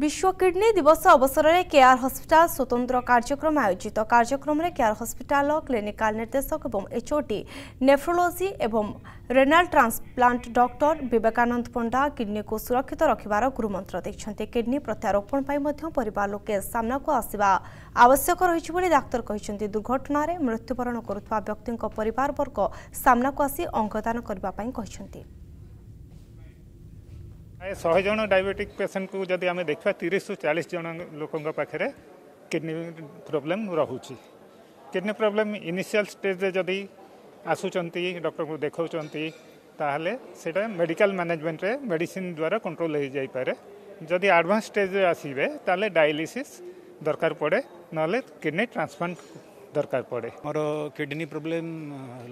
विश्व किडनी दिवस अवसर में केआर हस्पिटाल स्वतंत्र कार्यक्रम आयोजित कार्यक्रम में केआर हस्पिटाल क्लिनिकाल निर्देशक एवं एचओटी नेफ्रोलोजी एवं renal transplant doctor Vivekananda Panda କିଡ୍ନିକୁ ସୁରକ୍ଷିତ ରଖିବାର ଗୁରୁମନ୍ତ୍ର ଦେଇଛନ୍ତି କିଡ୍ନି ପ୍ରତ୍ୟାରୋପଣ ପାଇଁ ମଧ୍ୟ ପରିବାର ଲୋକେ ସାମ୍ନାକୁ ଆସିବା ଆବଶ୍ୟକ ରହିଛି ବୋଲି ଡାକ୍ତର କହିଛନ୍ତି ଦୁର୍ଘଟଣାରେ ମୃତ୍ୟୁବରଣ କରୁଥିବା ବ୍ୟକ୍ତିଙ୍କ ପରିବାରବର୍ଗ ସାମ୍ନାକୁ ଆସି ଅଙ୍ଗଦାନ କରିବା ପାଇଁ କହିଛନ୍ତି ଶହେ ଜଣ ଡାଇବେଟିକ୍ ପେସେଣ୍ଟକୁ ଯଦି ଆମେ ଦେଖିବା ତିରିଶରୁ ଚାଳିଶ ଜଣ ଲୋକଙ୍କ ପାଖରେ କିଡ଼ନୀ ପ୍ରୋବ୍ଲେମ୍ ରହୁଛି କିଡ଼ନୀ ପ୍ରୋବ୍ଲେମ୍ ଇନିସିଆଲ୍ ଷ୍ଟେଜ୍ରେ ଯଦି ଆସୁଛନ୍ତି ଡକ୍ଟରଙ୍କୁ ଦେଖାଉଛନ୍ତି ତାହେଲେ ସେଇଟା ମେଡ଼ିକାଲ ମ୍ୟାନେଜମେଣ୍ଟରେ ମେଡ଼ିସିନ୍ ଦ୍ୱାରା କଣ୍ଟ୍ରୋଲ୍ ହୋଇଯାଇପାରେ ଯଦି ଆଡ଼ଭାନ୍ସ ଷ୍ଟେଜ୍ରେ ଆସିବେ ତାହେଲେ ଡାୟାଲିସିସ୍ ଦରକାର ପଡ଼େ ନହେଲେ କିଡ଼ନୀ ଟ୍ରାନ୍ସପ୍ଲାଣ୍ଟ ଦରକାର ପଡ଼େ ମୋର କିଡ଼ନୀ ପ୍ରୋବ୍ଲେମ୍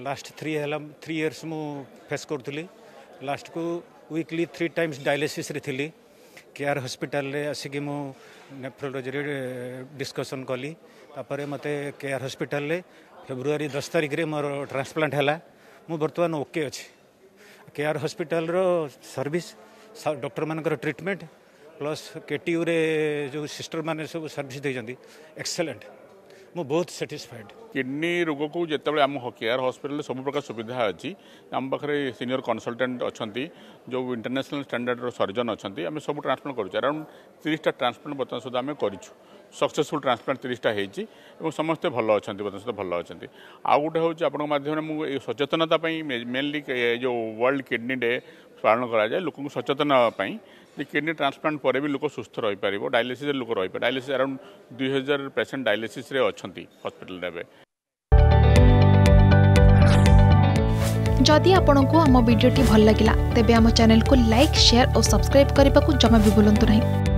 ଲାଷ୍ଟ ଥ୍ରୀ ହେଲା ଥ୍ରୀ ଇୟର୍ସ ମୁଁ ଫେସ୍ କରୁଥିଲି ଲାଷ୍ଟକୁ ୱିକ୍ଲି ଥ୍ରୀ ଟାଇମ୍ସ ଡାଇଲିସିସ୍ରେ ଥିଲି କେଆର୍ ହସ୍ପିଟାଲରେ ଆସିକି ମୁଁ ନେଫ୍ରୋଲୋଜିରେ ଡିସ୍କସନ୍ କଲି ତାପରେ ମୋତେ କେଆର୍ ହସ୍ପିଟାଲରେ ଫେବୃଆରୀ ଦଶ ତାରିଖରେ ମୋର ଟ୍ରାନ୍ସପ୍ଲାଣ୍ଟ ହେଲା ମୁଁ ବର୍ତ୍ତମାନ ଓକେ ଅଛି କେଆର୍ ହସ୍ପିଟାଲର ସର୍ଭିସ୍ ଡକ୍ଟରମାନଙ୍କର ଟ୍ରିଟମେଣ୍ଟ ପ୍ଲସ୍ କେଟିୟୁରେ ଯେଉଁ ସିଷ୍ଟରମାନେ ସବୁ ସର୍ଭିସ୍ ଦେଇଛନ୍ତି ଏକ୍ସେଲେଣ୍ଟ ମୁଁ ବହୁତ ସାଟିସ୍ଫାଏଡ୍ କିଡ଼ନୀ ରୋଗକୁ ଯେତେବେଳେ ଆମ କେୟାର ହସ୍ପିଟାଲରେ ସବୁ ପ୍ରକାର ସୁବିଧା ଅଛି ଆମ ପାଖରେ ସିନିୟର କନସଲଟାଣ୍ଟ ଅଛନ୍ତି ଯେଉଁ ଇଣ୍ଟରନ୍ୟାସନାଲ ଷ୍ଟାଣ୍ଡାର୍ଡ଼ର ସର୍ଜନ୍ ଅଛନ୍ତି ଆମେ ସବୁ ଟ୍ରାନ୍ସପ୍ଲାଣ୍ଟ କରୁଛୁ ଆରାଉଣ୍ଡ ତିରିଶଟା ଟ୍ରାନ୍ସପ୍ଲାଣ୍ଟ ବର୍ତ୍ତମାନ ସୁଦ୍ଧା ଆମେ କରିଛୁ सक्सेसफुल ट्रांसप्लांट तीसटा हो समस्ते भल अच्छा बर्तन सहित भल अच्छा आउ गोटे हूँ आपमें सचेतनता मेनली जो वर्ल्ड किडनी डे पालन कराए लोक सचेतन किडनी ट्रांसप्लांट पर भी लोक सुस्थ रहीपर डायलीस लोक रही डायलीस अराउंड दुई हजार पेसेंट डायलीसीस अच्छा हस्पिटाल जदि आपन को आम भिडी भल लगा तेब चेल को लाइक सेयार और सब्सक्राइब करने को जमा भी बुलां नहीं